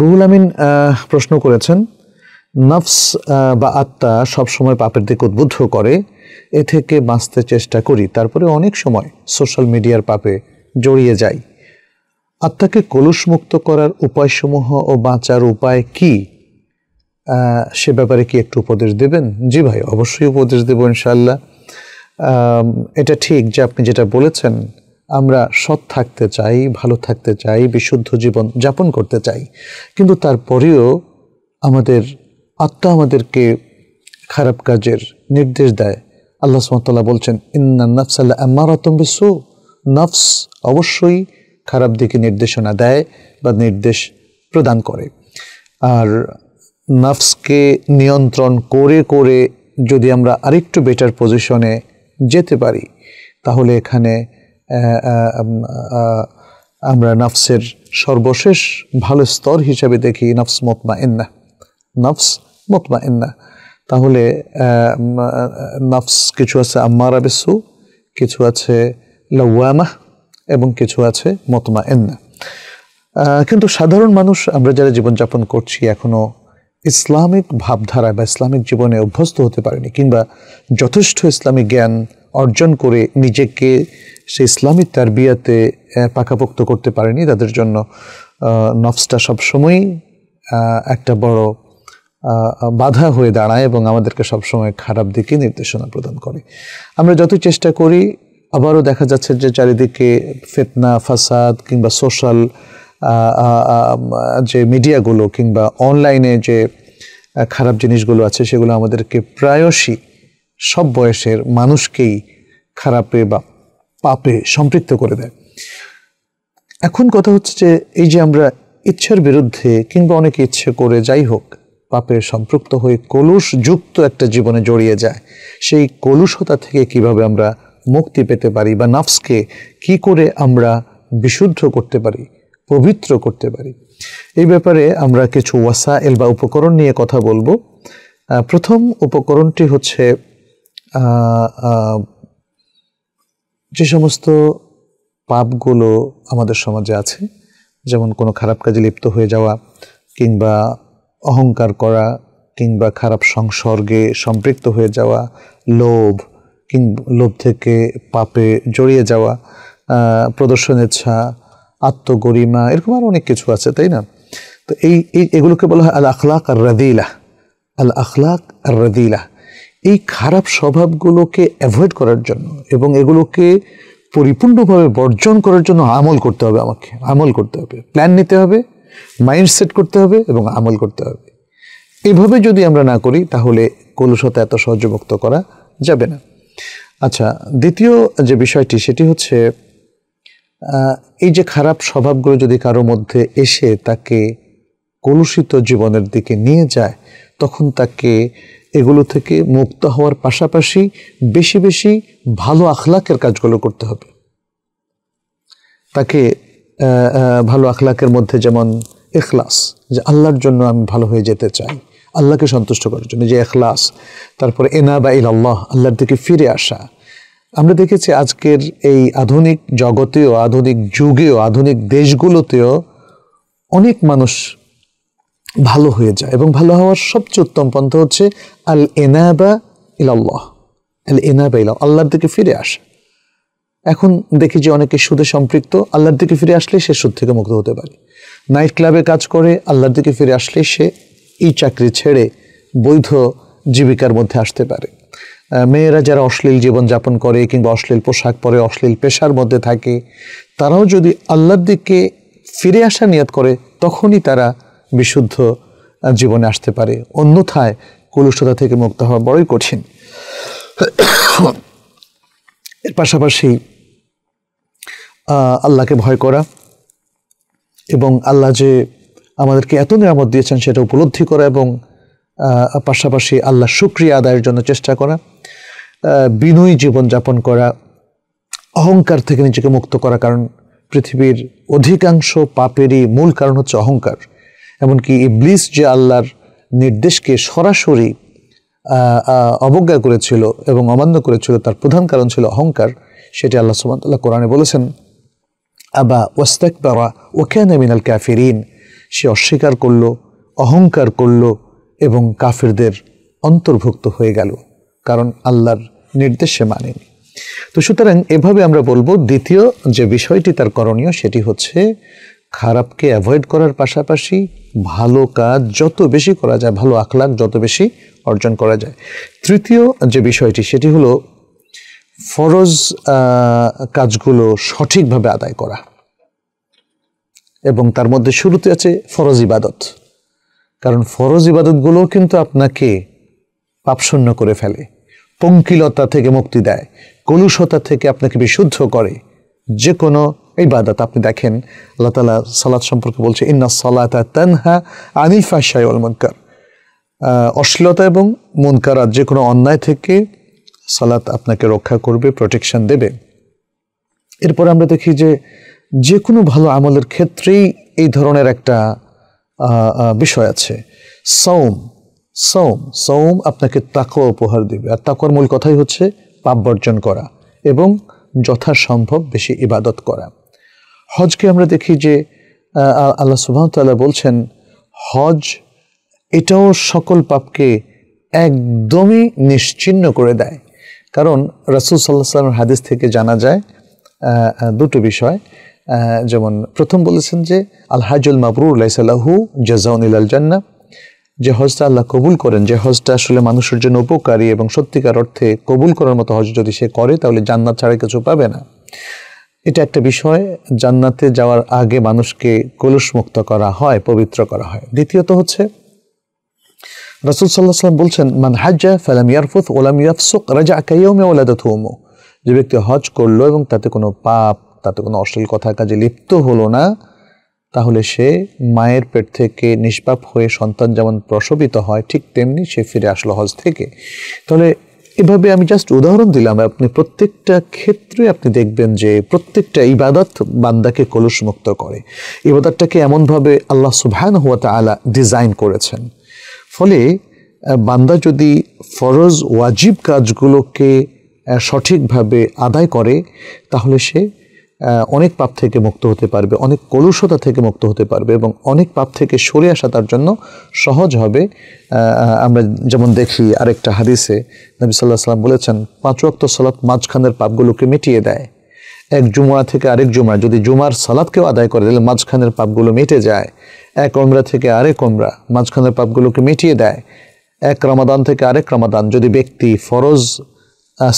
রুহুল আমিন প্রশ্ন করেছেন নফস বা আত্মা সবসময় পাপের দিকে উদ্বুদ্ধ করে এ থেকে বাঁচতে চেষ্টা করি তারপরে অনেক সময় সোশ্যাল মিডিয়ার পাপে জড়িয়ে যাই আত্মাকে কলুষমুক্ত করার উপায়সমূহ ও বাঁচার উপায় কি সে ব্যাপারে কি একটু উপদেশ দেবেন জি ভাই অবশ্যই উপদেশ দেব ইনশাল্লাহ এটা ঠিক যে আপনি যেটা বলেছেন আমরা সৎ থাকতে চাই ভালো থাকতে চাই বিশুদ্ধ জীবন যাপন করতে চাই কিন্তু তারপরেও আমাদের আত্মা আমাদেরকে খারাপ কাজের নির্দেশ দেয় আল্লাহ সুমতলা বলছেন ইন্না নফস আল্লাহ আমারতম বিসু নফস অবশ্যই খারাপ দিকে নির্দেশনা দেয় বা নির্দেশ প্রদান করে আর নফসকে নিয়ন্ত্রণ করে করে যদি আমরা আরেকটু বেটার পজিশনে যেতে পারি তাহলে এখানে আমরা নাফসের সর্বশেষ ভালো স্তর হিসাবে দেখি নফস মতমা ইন্না নফস মতমা ইন্না তাহলে নফস কিছু আছে আম্মারা বেসু কিছু আছে লওয়ামা এবং কিছু আছে মতমা ইন্না কিন্তু সাধারণ মানুষ আমরা যারা জীবনযাপন করছি এখনও ইসলামিক ভাবধারা বা ইসলামিক জীবনে অভ্যস্ত হতে পারেনি কিংবা যথেষ্ট ইসলামিক জ্ঞান অর্জন করে নিজেকে সে তার তারবিয়াতে পাকাপোক্ত করতে পারেনি তাদের জন্য নফসটা সবসময়ই একটা বড় বাধা হয়ে দাঁড়ায় এবং আমাদেরকে সবসময় খারাপ দিকে নির্দেশনা প্রদান করে আমরা যত চেষ্টা করি আবারও দেখা যাচ্ছে যে চারিদিকে ফেতনা ফাসাদ কিংবা সোশ্যাল যে মিডিয়াগুলো কিংবা অনলাইনে যে খারাপ জিনিসগুলো আছে সেগুলো আমাদেরকে প্রায়শই সব বয়সের মানুষকেই খারাপে বা পাপে সম্পৃক্ত করে দেয় এখন কথা হচ্ছে যে এই যে আমরা ইচ্ছার বিরুদ্ধে কিংবা অনেকে ইচ্ছে করে যাই হোক পাপের সম্পৃক্ত হয়ে কলুষযুক্ত একটা জীবনে জড়িয়ে যায় সেই কলুষতা থেকে কিভাবে আমরা মুক্তি পেতে পারি বা নাফসকে কি করে আমরা বিশুদ্ধ করতে পারি পবিত্র করতে পারি এই ব্যাপারে আমরা কিছু ওয়াসাইল বা উপকরণ নিয়ে কথা বলবো প্রথম উপকরণটি হচ্ছে যে সমস্ত পাপগুলো আমাদের সমাজে আছে যেমন কোনো খারাপ কাজে লিপ্ত হয়ে যাওয়া কিংবা অহংকার করা কিংবা খারাপ সংসর্গে সম্পৃক্ত হয়ে যাওয়া লোভ কিংবা লোভ থেকে পাপে জড়িয়ে যাওয়া প্রদর্শনের ছা আত্মগরিমা এরকম আর অনেক কিছু আছে তাই না তো এই এগুলোকে বলা হয় আল আখলাক আর রাদিলা আল আখলাক আর রাদিলা এই খারাপ স্বভাবগুলোকে অ্যাভয়েড করার জন্য এবং এগুলোকে পরিপূর্ণভাবে বর্জন করার জন্য আমল করতে হবে আমাকে আমল করতে হবে প্ল্যান নিতে হবে মাইন্ডসেট করতে হবে এবং আমল করতে হবে এভাবে যদি আমরা না করি তাহলে কলুষতা এত সহজমুক্ত করা যাবে না আচ্ছা দ্বিতীয় যে বিষয়টি সেটি হচ্ছে এই যে খারাপ স্বভাবগুলো যদি কারোর মধ্যে এসে তাকে কলুষিত জীবনের দিকে নিয়ে যায় তখন তাকে এগুলো থেকে মুক্ত হওয়ার পাশাপাশি বেশি বেশি ভালো আখলাকের কাজগুলো করতে হবে তাকে ভালো আখলাকের মধ্যে যেমন এখলাস যে আল্লাহর জন্য আমি ভালো হয়ে যেতে চাই আল্লাহকে সন্তুষ্ট করার জন্য যে এখলাস তারপরে এনা বা ইল আল্লাহ আল্লাহর দিকে ফিরে আসা আমরা দেখেছি আজকের এই আধুনিক জগতেও আধুনিক যুগেও আধুনিক দেশগুলোতেও অনেক মানুষ ভালো হয়ে যায় এবং ভালো হওয়ার সবচেয়ে উত্তম পন্থা হচ্ছে আল এনাবা ইল্লাহ আল এনাবা ইলা আল্লাহর দিকে ফিরে আসে এখন দেখি যে অনেকে সুদে সম্পৃক্ত আল্লাহর দিকে ফিরে আসলে সে সুদ থেকে মুক্ত হতে পারে নাইট ক্লাবে কাজ করে আল্লাহর দিকে ফিরে আসলে সে এই চাকরি ছেড়ে বৈধ জীবিকার মধ্যে আসতে পারে মেয়েরা যারা অশ্লীল জীবনযাপন করে কিংবা অশ্লীল পোশাক পরে অশ্লীল পেশার মধ্যে থাকে তারাও যদি আল্লাহর দিকে ফিরে আসা নিয়াত করে তখনই তারা বিশুদ্ধ জীবনে আসতে পারে অন্যথায় কলুষতা থেকে মুক্ত হওয়া বড়ই কঠিন এর পাশাপাশি আল্লাহকে ভয় করা এবং আল্লাহ যে আমাদেরকে এত নিরামত দিয়েছেন সেটা উপলব্ধি করা এবং পাশাপাশি আল্লাহ শুক্রিয়া আদায়ের জন্য চেষ্টা করা বিনয়ী জীবনযাপন করা অহংকার থেকে নিজেকে মুক্ত করা কারণ পৃথিবীর অধিকাংশ পাপেরই মূল কারণ হচ্ছে অহংকার এমনকি ইবলিস যে আল্লাহর নির্দেশকে সরাসরি অবজ্ঞা করেছিল এবং অমান্য করেছিল তার প্রধান কারণ ছিল অহংকার সেটি আল্লাহ সুমতাল্লাহ কোরআনে বলেছেন আবা ওয়াস্তাক বাবা ওখানে মিনাল ক্যাফেরিন সে অস্বীকার করলো অহংকার করলো এবং কাফেরদের অন্তর্ভুক্ত হয়ে গেল কারণ আল্লাহর নির্দেশে মানেনি তো সুতরাং এভাবে আমরা বলবো দ্বিতীয় যে বিষয়টি তার করণীয় সেটি হচ্ছে খারাপকে অ্যাভয়েড করার পাশাপাশি ভালো কাজ যত বেশি করা যায় ভালো আখলাক যত বেশি অর্জন করা যায় তৃতীয় যে বিষয়টি সেটি হলো ফরজ কাজগুলো সঠিকভাবে আদায় করা এবং তার মধ্যে শুরুতে আছে ফরজ ইবাদত কারণ ফরজ ইবাদতগুলোও কিন্তু আপনাকে পাপশূন্য করে ফেলে পঙ্কিলতা থেকে মুক্তি দেয় কলুষতা থেকে আপনাকে বিশুদ্ধ করে যে কোনো এই বাদাত আপনি দেখেন আল্লাহ তালা সালাদ সম্পর্কে বলছে ইন্না সলাতা তানহা আনিফা শাইল মনকার অশ্লীলতা এবং মনকার যে কোনো অন্যায় থেকে সালাত আপনাকে রক্ষা করবে প্রোটেকশন দেবে এরপর আমরা দেখি যে যে কোনো ভালো আমলের ক্ষেত্রেই এই ধরনের একটা বিষয় আছে সৌম সৌম সৌম আপনাকে তাকওয়া উপহার দেবে আর তাকর মূল কথাই হচ্ছে পাপ বর্জন করা এবং যথাসম্ভব বেশি ইবাদত করা হজকে আমরা দেখি যে আল্লাহ সুবাহতাল্লাহ বলছেন হজ এটাও সকল পাপকে একদমই নিশ্চিন্ন করে দেয় কারণ রাসুল সাল্লাহ সাল্লামের হাদিস থেকে জানা যায় দুটো বিষয় যেমন প্রথম বলেছেন যে আল হাজুল মাবরুর লাইসাল্লাহু জাজাউন ইলাল জান্না যে হজটা আল্লাহ কবুল করেন যে হজটা আসলে মানুষের জন্য উপকারী এবং সত্যিকার অর্থে কবুল করার মতো হজ যদি সে করে তাহলে জান্নাত ছাড়া কিছু পাবে না এটা একটা বিষয় জান্নাতে যাওয়ার আগে মানুষকে কলুষমুক্ত করা হয় পবিত্র করা হয় দ্বিতীয়ত হচ্ছে রাসুল সাল্লাহ সাল্লাম বলছেন মান হাজ্জা ফালাম ইয়ারফুত ওলাম ইয়াফসুক রাজা ওলাদা ওলাদত যে ব্যক্তি হজ করলো এবং তাতে কোনো পাপ তাতে কোনো অশ্লীল কথার কাজে লিপ্ত হলো না তাহলে সে মায়ের পেট থেকে নিষ্পাপ হয়ে সন্তান যেমন প্রসবিত হয় ঠিক তেমনি সে ফিরে আসলো হজ থেকে তাহলে এভাবে আমি জাস্ট উদাহরণ দিলাম আপনি প্রত্যেকটা ক্ষেত্রে আপনি দেখবেন যে প্রত্যেকটা ইবাদত বান্দাকে কলুষমুক্ত করে ইবাদতটাকে এমনভাবে আল্লাহ সুবহান হওয়াতে আলা ডিজাইন করেছেন ফলে বান্দা যদি ফরজ ওয়াজিব কাজগুলোকে সঠিকভাবে আদায় করে তাহলে সে অনেক পাপ থেকে মুক্ত হতে পারবে অনেক কলুষতা থেকে মুক্ত হতে পারবে এবং অনেক পাপ থেকে সরে আসা তার জন্য সহজ হবে আমরা যেমন দেখি আরেকটা হাদিসে নবী সাল্লাহ সাল্লাম বলেছেন পাঁচ ওয়াক্ত সালাত মাঝখানের পাপগুলোকে মিটিয়ে দেয় এক জুমা থেকে আরেক জুমা যদি জুমার সালাদকেও আদায় করে তাহলে মাঝখানের পাপগুলো মেটে যায় এক অমরা থেকে আরেক অমরা মাঝখানের পাপগুলোকে মিটিয়ে দেয় এক রমাদান থেকে আরেক রমাদান যদি ব্যক্তি ফরজ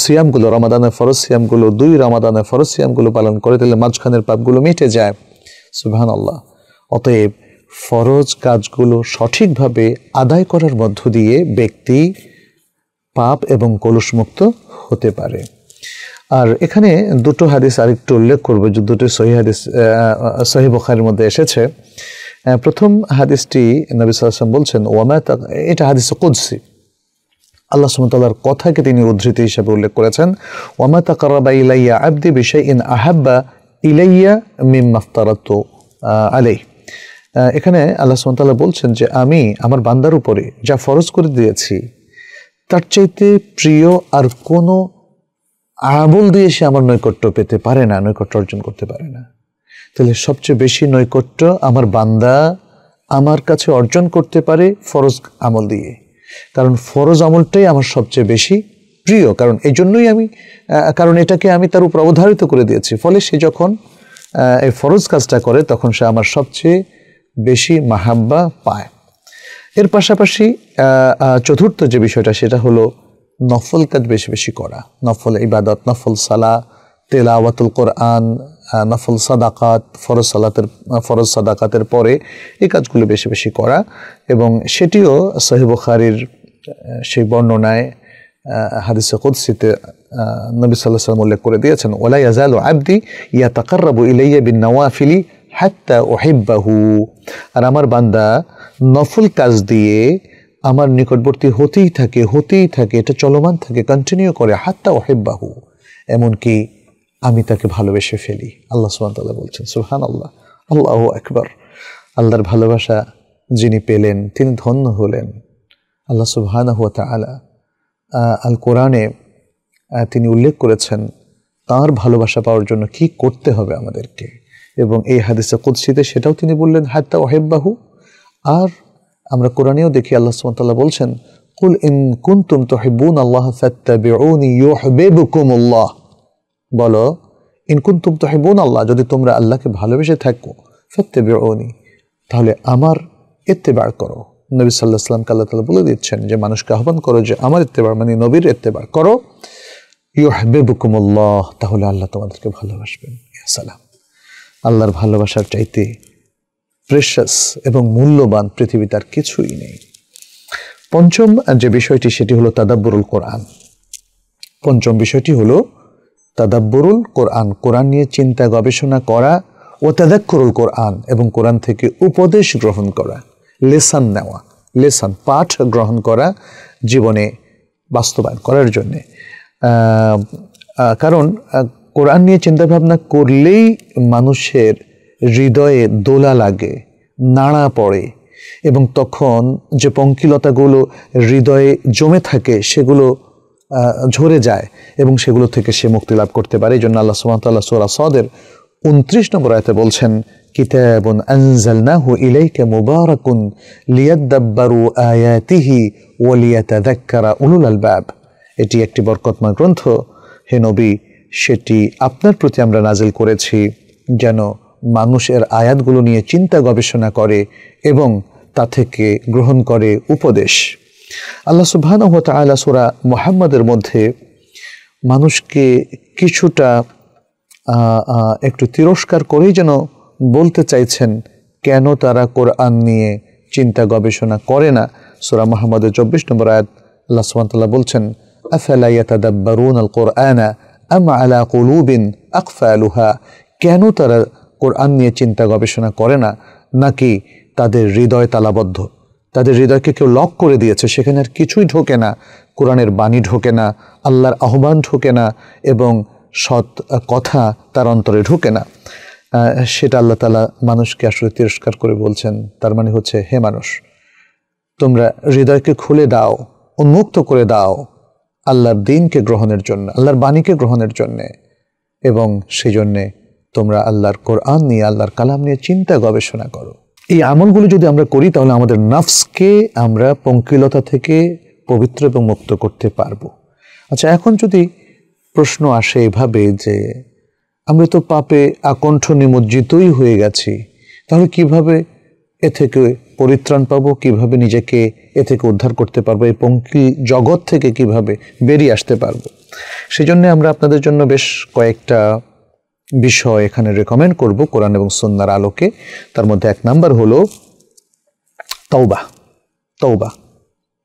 সিয়ামগুলো রমাদানের ফরজ সিয়ামগুলো দুই রমাদানের ফরজ সিয়ামগুলো পালন করে তাহলে মাঝখানের পাপগুলো মিটে যায় সুবহান আল্লাহ অতএব ফরজ কাজগুলো সঠিকভাবে আদায় করার মধ্য দিয়ে ব্যক্তি পাপ এবং কলুষমুক্ত হতে পারে আর এখানে দুটো হাদিস আরেকটু উল্লেখ করবো যে দুটো সহি হাদিস সহি বখারের মধ্যে এসেছে প্রথম হাদিসটি নবী সাল্লাম বলছেন ওয়ামা এটা হাদিস কুদসি আল্লাহ সুমতাল্লাহর কথাকে তিনি উদ্ধৃতি হিসেবে উল্লেখ করেছেন ওয়ামা তাকারাবা ইলাইয়া আব্দি বিষয় ইন আহাব্বা ইলাইয়া মিম মাফতারাত আলাই এখানে আল্লাহ সুমতাল্লাহ বলছেন যে আমি আমার বান্দার উপরে যা ফরজ করে দিয়েছি তার চাইতে প্রিয় আর কোনো আমল দিয়ে সে আমার নৈকট্য পেতে পারে না নৈকট্য অর্জন করতে পারে না তাহলে সবচেয়ে বেশি নৈকট্য আমার বান্দা আমার কাছে অর্জন করতে পারে ফরজ আমল দিয়ে কারণ ফরজ আমলটাই আমার সবচেয়ে বেশি প্রিয় কারণ এই জন্যই আমি কারণ এটাকে আমি তার উপর অবধারিত করে দিয়েছি ফলে সে যখন এই ফরজ কাজটা করে তখন সে আমার সবচেয়ে বেশি মাহাব্বা পায় এর পাশাপাশি চতুর্থ যে বিষয়টা সেটা হলো নফল কাজ বেশি বেশি করা নফল ইবাদত নফল সালা তেলাওয়াতুল কোরআন নফল সাদাকাত ফরজ সালাতের ফরজ সাদাকাতের পরে এই কাজগুলো বেশি বেশি করা এবং সেটিও সহিবুখারির সেই বর্ণনায় হাদিসে কুদ্সিতে নবী সাল্লাহ সাল্লাম উল্লেখ করে দিয়েছেন ওলাই আজাল আবদি ইয়া তাকাররাবু ইলাইয়া বিন নওয়াফিলি হাত্তা ওহেব্বাহু আর আমার বান্দা নফল কাজ দিয়ে আমার নিকটবর্তী হতেই থাকে হতেই থাকে এটা চলমান থাকে কন্টিনিউ করে হাত্তা ওহেব্বাহু এমনকি আমি তাকে ভালোবেসে ফেলি আল্লাহ সুবান তাল্লাহ বলছেন সুহান আল্লাহ আল্লাহ একবার আল্লাহর ভালোবাসা যিনি পেলেন তিনি ধন্য হলেন আল্লাহ সুবহান হুয়া তালা আল কোরআনে তিনি উল্লেখ করেছেন তার ভালোবাসা পাওয়ার জন্য কি করতে হবে আমাদেরকে এবং এই হাদিসে কুদ্সিতে সেটাও তিনি বললেন হাত্তা ওহেব্বাহু আর আমরা কোরআনেও দেখি আল্লাহ সুমতাল্লাহ বলছেন কুল ইন কুন্তুম তোহেবুন আল্লাহ ফ্যাত্তাবিউনি ইউহবিবুকুম আল্লাহ বলো হে বোন আল্লাহ যদি তোমরা আল্লাহকে ভালোবেসে থাকো ফেতে বেরোনি তাহলে আমার এত্তেবার করো নবী সাল্লাহ সাল্লামকে আল্লাহ তালা বলে দিচ্ছেন যে মানুষকে আহ্বান করো যে আমার এত্তেবার মানে নবীর এত্তেবার করো ইউ আল্লাহ তাহলে আল্লাহ তোমাদেরকে ভালোবাসবেন সালাম আল্লাহর ভালোবাসার চাইতে প্রেশাস এবং মূল্যবান পৃথিবীতে আর কিছুই নেই পঞ্চম যে বিষয়টি সেটি হলো তাদাব্বরুল কোরআন পঞ্চম বিষয়টি হলো তাদাব্বরুল কোরআন কোরআন নিয়ে চিন্তা গবেষণা করা ও তাদাক্ষরুল কোরআন এবং কোরআন থেকে উপদেশ গ্রহণ করা লেসান নেওয়া লেসান পাঠ গ্রহণ করা জীবনে বাস্তবায়ন করার জন্যে কারণ কোরআন নিয়ে চিন্তাভাবনা করলেই মানুষের হৃদয়ে দোলা লাগে নাড়া পড়ে এবং তখন যে পঙ্কিলতাগুলো হৃদয়ে জমে থাকে সেগুলো ঝরে যায় এবং সেগুলো থেকে সে মুক্তি লাভ করতে পারে এই জন্য আল্লাহ সুমতাল্লাহ সোরা সদের উনত্রিশ নম্বর আয়তে বলছেন আয়াতিহি এটি একটি বরকতময় গ্রন্থ হে নবী সেটি আপনার প্রতি আমরা নাজিল করেছি যেন মানুষের আয়াতগুলো নিয়ে চিন্তা গবেষণা করে এবং তা থেকে গ্রহণ করে উপদেশ আল্লাহ সুবহান আলা সুরা মোহাম্মদের মধ্যে মানুষকে কিছুটা একটু তিরস্কার করেই যেন বলতে চাইছেন কেন তারা কোরআন নিয়ে চিন্তা গবেষণা করে না সুরা মোহাম্মদের চব্বিশ নম্বর আয়াত আল্লাহ সুবাহতাল্লাহ বলছেন আফালা আল কোরআনা আম আলা কুলুবিন আকফা আলুহা কেন তারা কোরআন নিয়ে চিন্তা গবেষণা করে না নাকি তাদের হৃদয় তালাবদ্ধ তাদের হৃদয়কে কেউ লক করে দিয়েছে সেখানে আর কিছুই ঢোকে না কোরআনের বাণী ঢোকে না আল্লাহর আহ্বান ঢোকে না এবং সৎ কথা তার অন্তরে ঢোকে না সেটা আল্লাহ তালা মানুষকে আসলে তিরস্কার করে বলছেন তার মানে হচ্ছে হে মানুষ তোমরা হৃদয়কে খুলে দাও উন্মুক্ত করে দাও আল্লাহর দিনকে গ্রহণের জন্য আল্লাহর বাণীকে গ্রহণের জন্যে এবং সেই জন্যে তোমরা আল্লাহর কোরআন নিয়ে আল্লাহর কালাম নিয়ে চিন্তা গবেষণা করো এই আমলগুলো যদি আমরা করি তাহলে আমাদের নাফসকে আমরা পঙ্কিলতা থেকে পবিত্র এবং মুক্ত করতে পারব আচ্ছা এখন যদি প্রশ্ন আসে এভাবে যে আমরা তো পাপে আকণ্ঠ নিমজ্জিতই হয়ে গেছি তাহলে কিভাবে এ থেকে পরিত্রাণ পাবো কিভাবে নিজেকে এ থেকে উদ্ধার করতে পারবো এই পঙ্কি জগৎ থেকে কিভাবে বেরিয়ে আসতে পারবো সেই জন্যে আমরা আপনাদের জন্য বেশ কয়েকটা বিষয় এখানে রেকমেন্ড করব কোরআন এবং সন্ন্যার আলোকে তার মধ্যে এক নাম্বার হল তৌবা তৌবা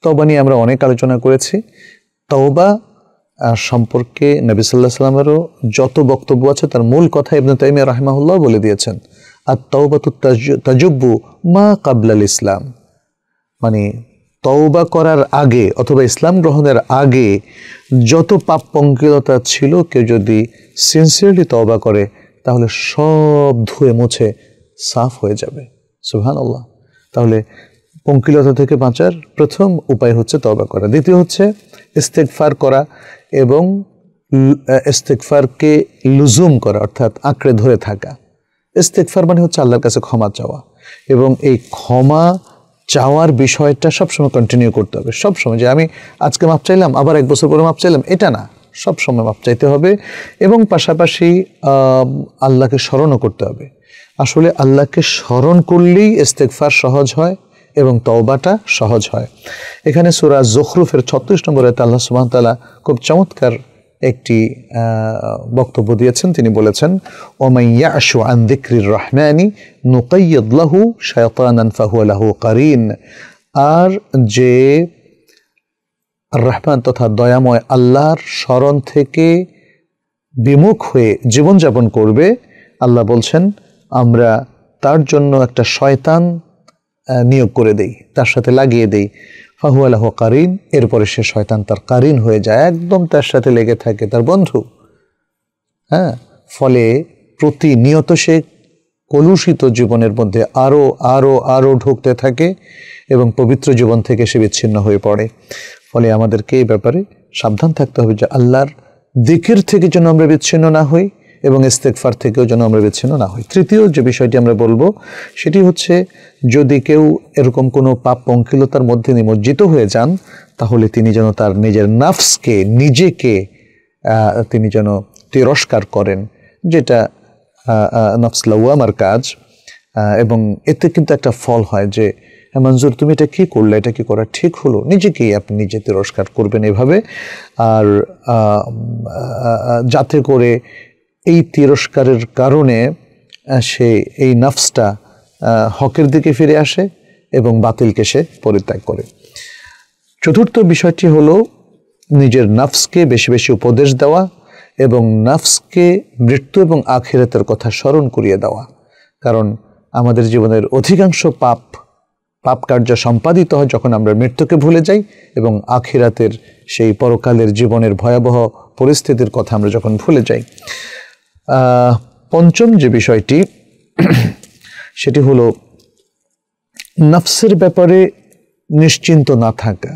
তৌবা নিয়ে আমরা অনেক আলোচনা করেছি তৌবা সম্পর্কে নবী সাল্লাহ সাল্লামেরও যত বক্তব্য আছে তার মূল কথা ইবনে তাইমিয়া রাহমাহুল্লাহ বলে দিয়েছেন আর তৌবা তো তাজুব্বু মা কাবলাল ইসলাম মানে তওবা করার আগে অথবা ইসলাম গ্রহণের আগে যত পাপ পঙ্কিলতা ছিল কেউ যদি সিনসিয়ারলি তওবা করে তাহলে সব ধুয়ে মুছে সাফ হয়ে যাবে সুহান আল্লাহ তাহলে পঙ্কিলতা থেকে বাঁচার প্রথম উপায় হচ্ছে তওবা করা দ্বিতীয় হচ্ছে ইস্তেকফার করা এবং ইস্তেকফারকে লুজুম করা অর্থাৎ আঁকড়ে ধরে থাকা ইস্তেকফার মানে হচ্ছে আল্লাহর কাছে ক্ষমা চাওয়া এবং এই ক্ষমা চাওয়ার বিষয়টা সবসময় কন্টিনিউ করতে হবে সবসময় যে আমি আজকে মাপ চাইলাম আবার এক বছর পরে মাপ চাইলাম এটা না সবসময় মাপ চাইতে হবে এবং পাশাপাশি আল্লাহকে স্মরণও করতে হবে আসলে আল্লাহকে স্মরণ করলেই ইস্তেকফার সহজ হয় এবং তওবাটা সহজ হয় এখানে সুরা জখরুফের ছত্রিশ নম্বরে আল্লাহ তালা খুব চমৎকার একটি বক্তব্য দিয়েছেন তিনি বলেছেন ওমাইয়া আশু আন দিক্রির রহমানি নুকাইয়াদলাহু শায়তানান ফাহুয়ালাহু কারিন আর যে রহমান তথা দয়াময় আল্লাহর স্মরণ থেকে বিমুখ হয়ে জীবনযাপন করবে আল্লাহ বলছেন আমরা তার জন্য একটা শয়তান নিয়োগ করে দেই তার সাথে লাগিয়ে দেই ফাহুয়ালাহ কারিন এরপরে সে শয়তান তার কারিন হয়ে যায় একদম তার সাথে লেগে থাকে তার বন্ধু হ্যাঁ ফলে প্রতিনিয়ত সে কলুষিত জীবনের মধ্যে আরও আরও আরও ঢুকতে থাকে এবং পবিত্র জীবন থেকে সে বিচ্ছিন্ন হয়ে পড়ে ফলে আমাদেরকে এই ব্যাপারে সাবধান থাকতে হবে যে আল্লাহর দিকের থেকে যেন আমরা বিচ্ছিন্ন না হই এবং ইস্তেকফার থেকেও যেন আমরা বিচ্ছিন্ন না হই তৃতীয় যে বিষয়টি আমরা বলবো সেটি হচ্ছে যদি কেউ এরকম কোনো পাপ পঙ্কিলতার মধ্যে নিমজ্জিত হয়ে যান তাহলে তিনি যেন তার নিজের নাফসকে নিজেকে তিনি যেন তিরস্কার করেন যেটা নফস লওয়ামার কাজ এবং এতে কিন্তু একটা ফল হয় যে হ্যাঁ মঞ্জুর তুমি এটা কী করলে এটা কি করা ঠিক হলো নিজেকেই আপনি নিজে তিরস্কার করবেন এভাবে আর যাতে করে এই তিরস্কারের কারণে সে এই নাফসটা হকের দিকে ফিরে আসে এবং বাতিলকে সে পরিত্যাগ করে চতুর্থ বিষয়টি হলো নিজের নাফসকে বেশি বেশি উপদেশ দেওয়া এবং নাফসকে মৃত্যু এবং আখিরাতের কথা স্মরণ করিয়ে দেওয়া কারণ আমাদের জীবনের অধিকাংশ পাপ পাপ কার্য সম্পাদিত হয় যখন আমরা মৃত্যুকে ভুলে যাই এবং আখিরাতের সেই পরকালের জীবনের ভয়াবহ পরিস্থিতির কথা আমরা যখন ভুলে যাই পঞ্চম যে বিষয়টি সেটি হলো নফসের ব্যাপারে নিশ্চিন্ত না থাকা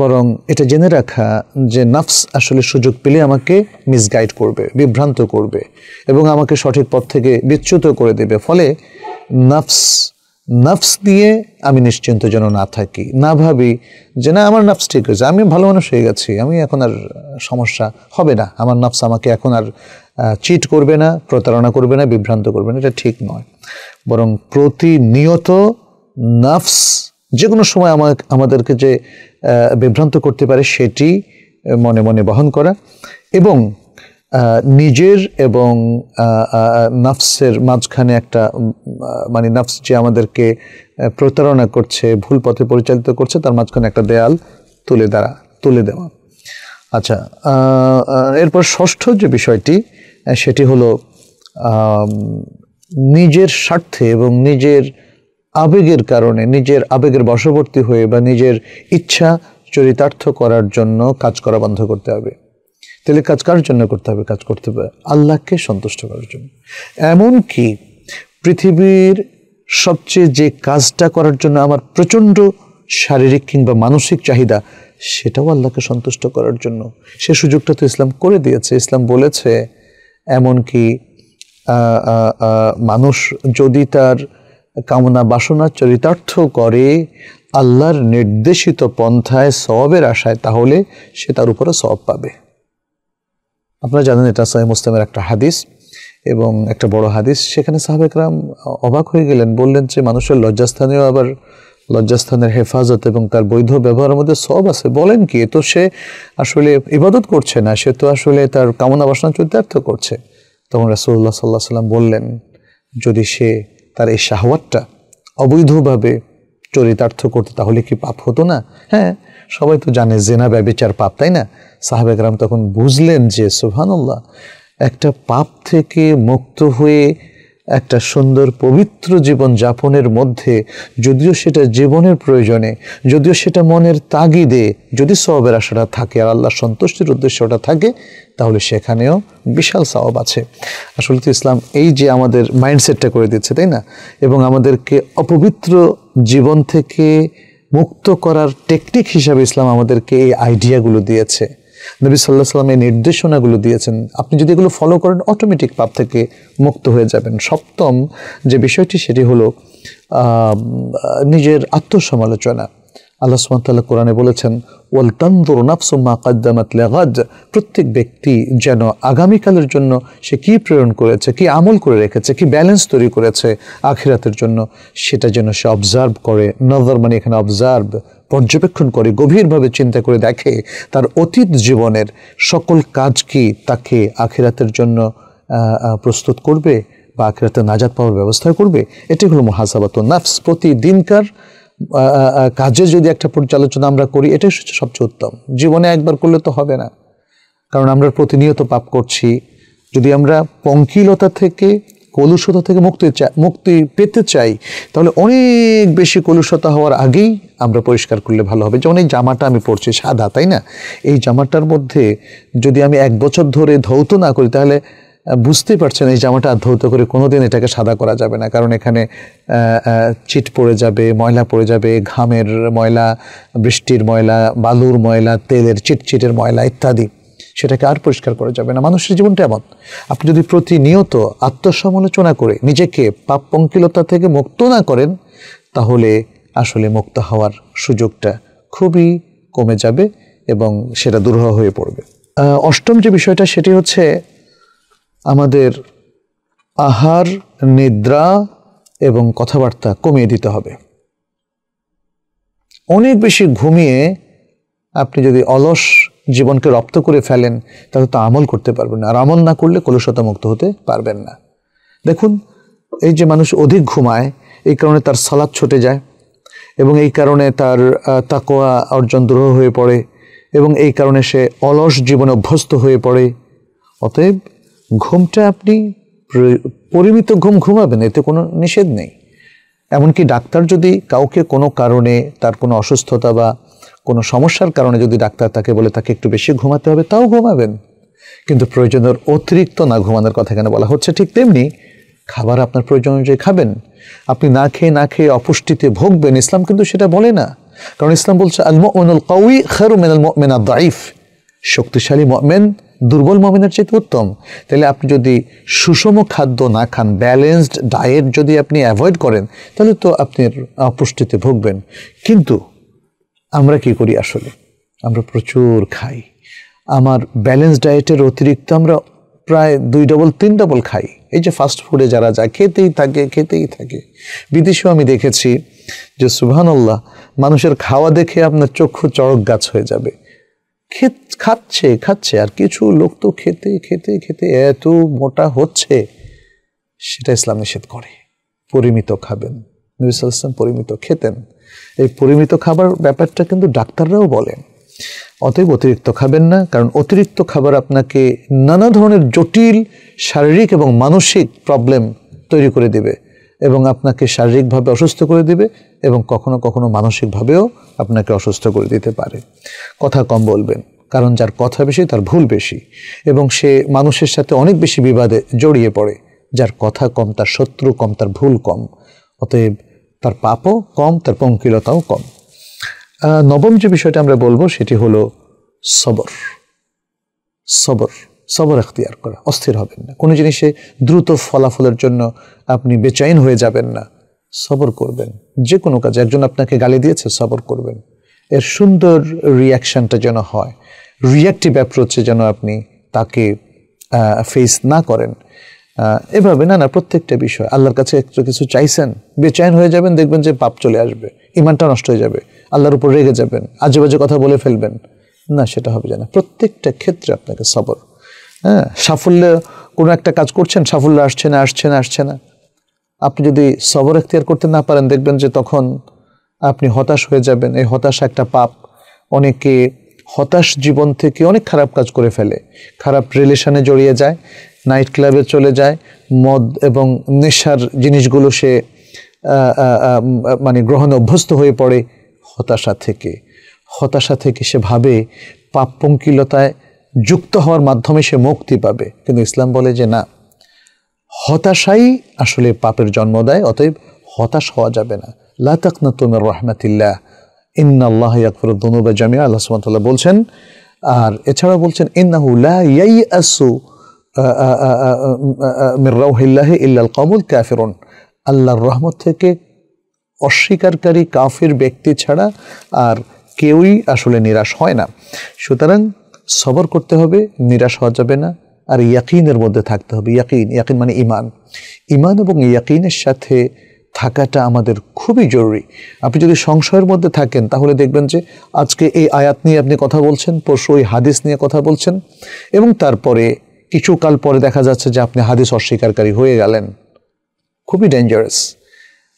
বরং এটা জেনে রাখা যে নাফস আসলে সুযোগ পেলে আমাকে মিসগাইড করবে বিভ্রান্ত করবে এবং আমাকে সঠিক পথ থেকে বিচ্যুত করে দেবে ফলে নাফস নাফস দিয়ে আমি নিশ্চিন্ত যেন না থাকি না ভাবি যে না আমার নাফস ঠিক হয়েছে আমি ভালো মানুষ হয়ে গেছি আমি এখন আর সমস্যা হবে না আমার নাফস আমাকে এখন আর চিট করবে না প্রতারণা করবে না বিভ্রান্ত করবে না এটা ঠিক নয় বরং প্রতিনিয়ত নাফস যে কোনো সময় আমার আমাদেরকে যে বিভ্রান্ত করতে পারে সেটি মনে মনে বহন করা এবং নিজের এবং নাফসের মাঝখানে একটা মানে নাফস যে আমাদেরকে প্রতারণা করছে ভুল পথে পরিচালিত করছে তার মাঝখানে একটা দেয়াল তুলে দাঁড়া তুলে দেওয়া আচ্ছা এরপর ষষ্ঠ যে বিষয়টি সেটি হলো নিজের স্বার্থে এবং নিজের আবেগের কারণে নিজের আবেগের বশবর্তী হয়ে বা নিজের ইচ্ছা চরিতার্থ করার জন্য কাজ করা বন্ধ করতে হবে তাহলে কাজ কার জন্য করতে হবে কাজ করতে হবে আল্লাহকে সন্তুষ্ট করার জন্য এমনকি পৃথিবীর সবচেয়ে যে কাজটা করার জন্য আমার প্রচণ্ড শারীরিক কিংবা মানসিক চাহিদা সেটাও আল্লাহকে সন্তুষ্ট করার জন্য সে সুযোগটা তো ইসলাম করে দিয়েছে ইসলাম বলেছে এমনকি মানুষ যদি তার কামনা বাসনা চরিতার্থ করে আল্লাহর নির্দেশিত পন্থায় সবের আশায় তাহলে সে তার উপরে সব পাবে আপনারা জানেন এটা সাহেব মুসলিমের একটা হাদিস এবং একটা বড় হাদিস সেখানে সাহাবেকরাম অবাক হয়ে গেলেন বললেন যে মানুষের লজ্জাস্থানেও আবার লজ্জাস্থানের হেফাজত এবং তার বৈধ ব্যবহারের মধ্যে সব আছে বলেন কি তো সে আসলে ইবাদত করছে না সে তো আসলে তার কামনা বাসনা চরিতার্থ করছে তখন রাসুল্লাহ সাল্লাহ সাল্লাম বললেন যদি সে তার এই শাহওয়ারটা অবৈধভাবে চরিতার্থ করতো তাহলে কি পাপ হতো না হ্যাঁ সবাই তো জানে জেনা ব্যবচার পাপ তাই না সাহাবেকরাম তখন বুঝলেন যে সুহানুল্লাহ একটা পাপ থেকে মুক্ত হয়ে একটা সুন্দর পবিত্র জীবন যাপনের মধ্যে যদিও সেটা জীবনের প্রয়োজনে যদিও সেটা মনের তাগিদে যদি সবের আশাটা থাকে আর আল্লাহ সন্তুষ্টির উদ্দেশ্য ওটা থাকে তাহলে সেখানেও বিশাল সবাব আছে আসলে তো ইসলাম এই যে আমাদের মাইন্ডসেটটা করে দিচ্ছে তাই না এবং আমাদেরকে অপবিত্র জীবন থেকে মুক্ত করার টেকনিক হিসাবে ইসলাম আমাদেরকে এই আইডিয়াগুলো দিয়েছে নবী সাল্লাহ সাল্লাম এই নির্দেশনাগুলো দিয়েছেন আপনি যদি এগুলো ফলো করেন অটোমেটিক পাপ থেকে মুক্ত হয়ে যাবেন সপ্তম যে বিষয়টি সেটি হলো নিজের আত্মসমালোচনা আল্লাহ সুমতাল্লাহ কোরআনে বলেছেন ওয়াল তন্দুর নাফসুম্মা কাদ্দামাত লেগাজ প্রত্যেক ব্যক্তি যেন আগামীকালের জন্য সে কি প্রেরণ করেছে কি আমল করে রেখেছে কি ব্যালেন্স তৈরি করেছে আখিরাতের জন্য সেটা যেন সে অবজার্ভ করে নজর মানে এখানে অবজার্ভ পর্যবেক্ষণ করে গভীরভাবে চিন্তা করে দেখে তার অতীত জীবনের সকল কাজ কি তাকে আখিরাতের জন্য প্রস্তুত করবে বা আখিরাতে নাজাত পাওয়ার ব্যবস্থা করবে এটি হলো মহাসাবাত নাফস প্রতিদিনকার কাজে যদি একটা পর্যালোচনা আমরা করি এটাই হচ্ছে সবচেয়ে উত্তম জীবনে একবার করলে তো হবে না কারণ আমরা প্রতিনিয়ত পাপ করছি যদি আমরা পঙ্কিলতা থেকে কলুষতা থেকে মুক্তি মুক্তি পেতে চাই তাহলে অনেক বেশি কলুষতা হওয়ার আগেই আমরা পরিষ্কার করলে ভালো হবে যেমন এই জামাটা আমি পরছি সাদা তাই না এই জামাটার মধ্যে যদি আমি এক বছর ধরে ধৌত না করি তাহলে বুঝতে পারছেন এই জামাটা আধৌত করে কোনোদিন এটাকে সাদা করা যাবে না কারণ এখানে চিট পড়ে যাবে ময়লা পড়ে যাবে ঘামের ময়লা বৃষ্টির ময়লা বালুর ময়লা তেলের চিটচিটের ময়লা ইত্যাদি সেটাকে আর পরিষ্কার করা যাবে না মানুষের জীবনটা এমন আপনি যদি প্রতিনিয়ত আত্মসমালোচনা করে নিজেকে পাপ পঙ্কিলতা থেকে মুক্ত না করেন তাহলে আসলে মুক্ত হওয়ার সুযোগটা খুবই কমে যাবে এবং সেটা দুর্হ হয়ে পড়বে অষ্টম যে বিষয়টা সেটি হচ্ছে আমাদের আহার নিদ্রা এবং কথাবার্তা কমিয়ে দিতে হবে অনেক বেশি ঘুমিয়ে আপনি যদি অলস জীবনকে রপ্ত করে ফেলেন তাহলে তো আমল করতে পারবেন না আর আমল না করলে কলুষতা মুক্ত হতে পারবেন না দেখুন এই যে মানুষ অধিক ঘুমায় এই কারণে তার সালাদ ছুটে যায় এবং এই কারণে তার তাকোয়া অর্জন দুরূহ হয়ে পড়ে এবং এই কারণে সে অলস জীবনে অভ্যস্ত হয়ে পড়ে অতএব ঘুমটা আপনি পরিমিত ঘুম ঘুমাবেন এতে কোনো নিষেধ নেই এমনকি ডাক্তার যদি কাউকে কোনো কারণে তার কোনো অসুস্থতা বা কোনো সমস্যার কারণে যদি ডাক্তার তাকে বলে তাকে একটু বেশি ঘুমাতে হবে তাও ঘুমাবেন কিন্তু প্রয়োজনের অতিরিক্ত না ঘুমানোর কথা কেন বলা হচ্ছে ঠিক তেমনি খাবার আপনার প্রয়োজন অনুযায়ী খাবেন আপনি না খেয়ে না খেয়ে অপুষ্টিতে ভোগবেন ইসলাম কিন্তু সেটা বলে না কারণ ইসলাম বলছে আল মোমেনুল কাউই খারু মেনাল দাইফ শক্তিশালী মেন দুর্বল মমিনের চেয়ে উত্তম তাহলে আপনি যদি সুষম খাদ্য না খান ব্যালেন্সড ডায়েট যদি আপনি অ্যাভয়েড করেন তাহলে তো আপনি অপুষ্টিতে ভুগবেন কিন্তু আমরা কি করি আসলে আমরা প্রচুর খাই আমার ব্যালেন্স ডায়েটের অতিরিক্ত আমরা প্রায় দুই ডবল তিন ডবল খাই এই যে ফাস্ট ফুডে যারা যায় খেতেই থাকে খেতেই থাকে বিদেশেও আমি দেখেছি যে সুবহানাল্লাহ মানুষের খাওয়া দেখে আপনার চক্ষু চড়ক গাছ হয়ে যাবে খেত খাচ্ছে খাচ্ছে আর কিছু লোক তো খেতে খেতে খেতে এত মোটা হচ্ছে সেটা ইসলাম নিষেধ করে পরিমিত খাবেন নবিসাম পরিমিত খেতেন এই পরিমিত খাবার ব্যাপারটা কিন্তু ডাক্তাররাও বলেন অতএব অতিরিক্ত খাবেন না কারণ অতিরিক্ত খাবার আপনাকে নানা ধরনের জটিল শারীরিক এবং মানসিক প্রবলেম তৈরি করে দেবে এবং আপনাকে শারীরিকভাবে অসুস্থ করে দিবে এবং কখনো কখনো মানসিকভাবেও আপনাকে অসুস্থ করে দিতে পারে কথা কম বলবেন কারণ যার কথা বেশি তার ভুল বেশি এবং সে মানুষের সাথে অনেক বেশি বিবাদে জড়িয়ে পড়ে যার কথা কম তার শত্রু কম তার ভুল কম অতএব তার পাপও কম তার পঙ্কিলতাও কম নবম যে বিষয়টা আমরা বলবো সেটি হলো সবর সবর সবর এখতিয়ার করা অস্থির হবেন না কোনো জিনিসে দ্রুত ফলাফলের জন্য আপনি বেচাইন হয়ে যাবেন না সবর করবেন যে কোনো কাজে একজন আপনাকে গালি দিয়েছে সবর করবেন এর সুন্দর রিয়াকশানটা যেন হয় রিয়াক্টিভ অ্যাপ্রোচে যেন আপনি তাকে ফেস না করেন এভাবে না না প্রত্যেকটা বিষয় আল্লাহর কাছে একটু কিছু চাইছেন বেচাইন হয়ে যাবেন দেখবেন যে পাপ চলে আসবে ইমানটা নষ্ট হয়ে যাবে আল্লাহর উপর রেগে যাবেন আজেবাজে কথা বলে ফেলবেন না সেটা হবে জানা প্রত্যেকটা ক্ষেত্রে আপনাকে সবর হ্যাঁ সাফল্য কোনো একটা কাজ করছেন সাফল্য আসছে না আসছে না আসছে না আপনি যদি সবর এখতিয়ার করতে না পারেন দেখবেন যে তখন আপনি হতাশ হয়ে যাবেন এই হতাশা একটা পাপ অনেকে হতাশ জীবন থেকে অনেক খারাপ কাজ করে ফেলে খারাপ রিলেশনে জড়িয়ে যায় নাইট ক্লাবে চলে যায় মদ এবং নেশার জিনিসগুলো সে মানে গ্রহণে অভ্যস্ত হয়ে পড়ে হতাশা থেকে হতাশা থেকে সে ভাবে পঙ্কিলতায় যুক্ত হওয়ার মাধ্যমে সে মুক্তি পাবে কিন্তু ইসলাম বলে যে না হতাশাই আসলে পাপের জন্ম দেয় অতএব হতাশ হওয়া যাবে না লাতাক না তোমের রহমাতিল্লাহ ইন্নাল্লাহ ইয়াকফর দনুবা জামিয়া আল্লাহ সুমতাল্লাহ বলছেন আর এছাড়াও বলছেন ইন্নাহু লা ইয়াই আসু মির রাউহিল্লাহি ইল্লাল কমুল কাফিরুন আল্লাহর রহমত থেকে অস্বীকারকারী কাফির ব্যক্তি ছাড়া আর কেউই আসলে নিরাশ হয় না সুতরাং সবর করতে হবে নিরাশ হওয়া যাবে না আর ইয়াকিনের মধ্যে থাকতে হবে ইয়াকিন ইয়াকিন মানে ইমান ইমান এবং ইয়াকিনের সাথে থাকাটা আমাদের খুবই জরুরি আপনি যদি সংশয়ের মধ্যে থাকেন তাহলে দেখবেন যে আজকে এই আয়াত নিয়ে আপনি কথা বলছেন পরশু ওই হাদিস নিয়ে কথা বলছেন এবং তারপরে কিছু কাল পরে দেখা যাচ্ছে যে আপনি হাদিস অস্বীকারী হয়ে গেলেন খুবই ডেঞ্জারাস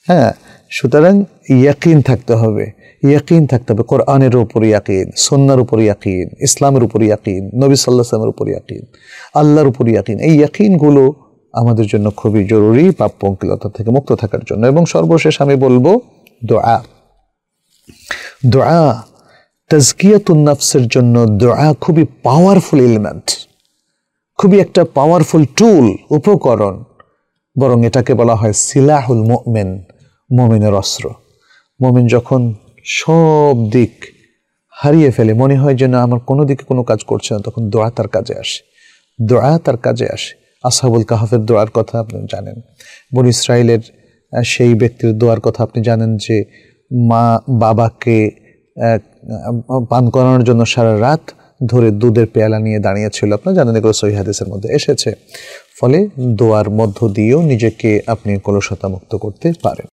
হ্যাঁ সুতরাং ইয়াকিন থাকতে হবে ইয়াকিন থাকতে হবে কোরআনের উপর ইয়াকিন সন্ন্যার উপর ইয়াকিন ইসলামের উপর ইয়াকিন নবী সাল্লাহ ইসলামের উপর ইয়াকিন আল্লাহর উপর ইয়াকিন এই ইয়াকিনগুলো আমাদের জন্য খুবই জরুরি পাপ পঙ্কিলতা থেকে মুক্ত থাকার জন্য এবং সর্বশেষ আমি বলবো দোয়া দোয়া তাজকিয়াতুন্নাফসের জন্য দোয়া খুবই পাওয়ারফুল এলিমেন্ট খুবই একটা পাওয়ারফুল টুল উপকরণ বরং এটাকে বলা হয় সিলাহুল মোমেন মোমেনের অস্ত্র মোমেন যখন সব দিক হারিয়ে ফেলে মনে হয় যেন আমার কোনো দিকে কোনো কাজ করছে না তখন দোয়া তার কাজে আসে দোয়া তার কাজে আসে আসাবুল কাহাফের দোয়ার কথা আপনি জানেন বন ইসরায়েলের সেই ব্যক্তির দোয়ার কথা আপনি জানেন যে মা বাবাকে পান করানোর জন্য সারা রাত ধরে দুধের পেয়ালা নিয়ে দাঁড়িয়েছিল আপনার জানেন এগুলো সহিহাদেশের মধ্যে এসেছে ফলে দোয়ার মধ্য দিয়েও নিজেকে আপনি কলসতা মুক্ত করতে পারেন